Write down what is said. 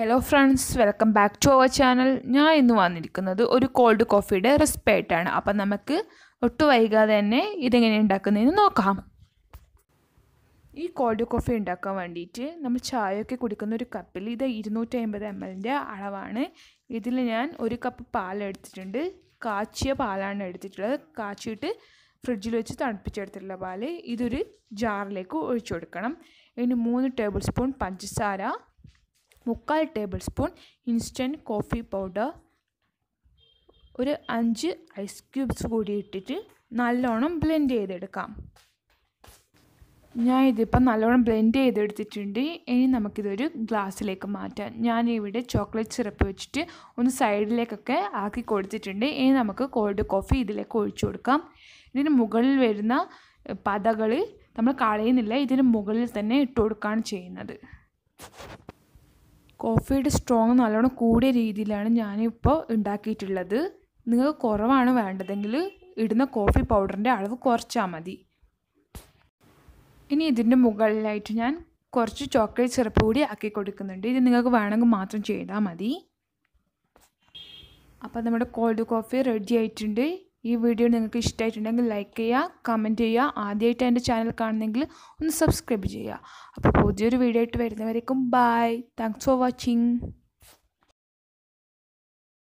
hello friends welcome back to our channel ഞാൻ ഇന്ന് വന്നിരിക്കുന്നത് ഒരു കോൾഡ് കോഫിയുടെ റെസിപ്പായിട്ടാണ് അപ്പം നമുക്ക് ഒട്ടു വൈകാതെ തന്നെ ഇതെങ്ങനെ ഉണ്ടാക്കുന്നതെന്ന് നോക്കാം ഈ കോൾഡ് കോഫി ഉണ്ടാക്കാൻ വേണ്ടിയിട്ട് നമ്മൾ ചായയൊക്കെ കുടിക്കുന്ന ഒരു കപ്പിൽ ഇത് ഇരുന്നൂറ്റി അമ്പത് എം എല്ലിൻ്റെ അളവാണ് ഇതിൽ ഞാൻ ഒരു കപ്പ് പാലെടുത്തിട്ടുണ്ട് കാച്ചിയ പാലാണ് എടുത്തിട്ടുള്ളത് കാച്ചിയിട്ട് ഫ്രിഡ്ജിൽ വെച്ച് തണുപ്പിച്ചെടുത്തിട്ടുള്ള പാൽ ഇതൊരു ജാറിലേക്ക് ഒഴിച്ചു കൊടുക്കണം ഇനി മൂന്ന് ടേബിൾ സ്പൂൺ പഞ്ചസാര മുക്കാൽ table spoon instant coffee powder ഒരു അഞ്ച് ഐസ് ക്യൂബ്സ് കൂടി ഇട്ടിട്ട് നല്ലോണം ബ്ലെൻഡ് ചെയ്തെടുക്കാം ഞാൻ ഇതിപ്പോൾ നല്ലോണം ബ്ലെൻഡ് ചെയ്തെടുത്തിട്ടുണ്ട് ഇനി നമുക്കിതൊരു ഗ്ലാസ്സിലേക്ക് മാറ്റാം ഞാൻ ഇവിടെ ചോക്ലേറ്റ് സിറപ്പ് വെച്ചിട്ട് ഒന്ന് സൈഡിലേക്കൊക്കെ ആക്കി കൊടുത്തിട്ടുണ്ട് ഇനി നമുക്ക് കോൾഡ് കോഫി ഇതിലേക്ക് ഒഴിച്ചു കൊടുക്കാം ഇതിന് മുകളിൽ വരുന്ന പതകൾ നമ്മൾ കളയുന്നില്ല ഇതിന് മുകളിൽ തന്നെ ഇട്ട് കൊടുക്കുകയാണ് ചെയ്യുന്നത് കോഫിയുടെ സ്ട്രോങ് നല്ലോണം കൂടിയ രീതിയിലാണ് ഞാനിപ്പോൾ ഉണ്ടാക്കിയിട്ടുള്ളത് നിങ്ങൾക്ക് കുറവാണ് വേണ്ടതെങ്കിൽ ഇടുന്ന കോഫി പൗഡറിൻ്റെ അളവ് കുറച്ചാൽ മതി ഇനി ഇതിൻ്റെ മുകളിലായിട്ട് ഞാൻ കുറച്ച് ചോക്ലേറ്റ് സിറപ്പ് കൂടി ആക്കി കൊടുക്കുന്നുണ്ട് ഇത് നിങ്ങൾക്ക് വേണമെങ്കിൽ മാത്രം ചെയ്താൽ മതി അപ്പോൾ നമ്മുടെ കോൾഡ് കോഫി റെഡി ആയിട്ടുണ്ട് ഈ വീഡിയോ നിങ്ങൾക്ക് ഇഷ്ടമായിട്ടുണ്ടെങ്കിൽ ലൈക്ക് ചെയ്യുക കമൻറ്റ് ചെയ്യുക ആദ്യമായിട്ട് എൻ്റെ ചാനൽ കാണുന്നെങ്കിൽ ഒന്ന് സബ്സ്ക്രൈബ് ചെയ്യുക അപ്പോൾ പുതിയൊരു വീഡിയോ ആയിട്ട് വരുന്നവരേക്കും ബൈ താങ്ക്സ് ഫോർ വാച്ചിങ്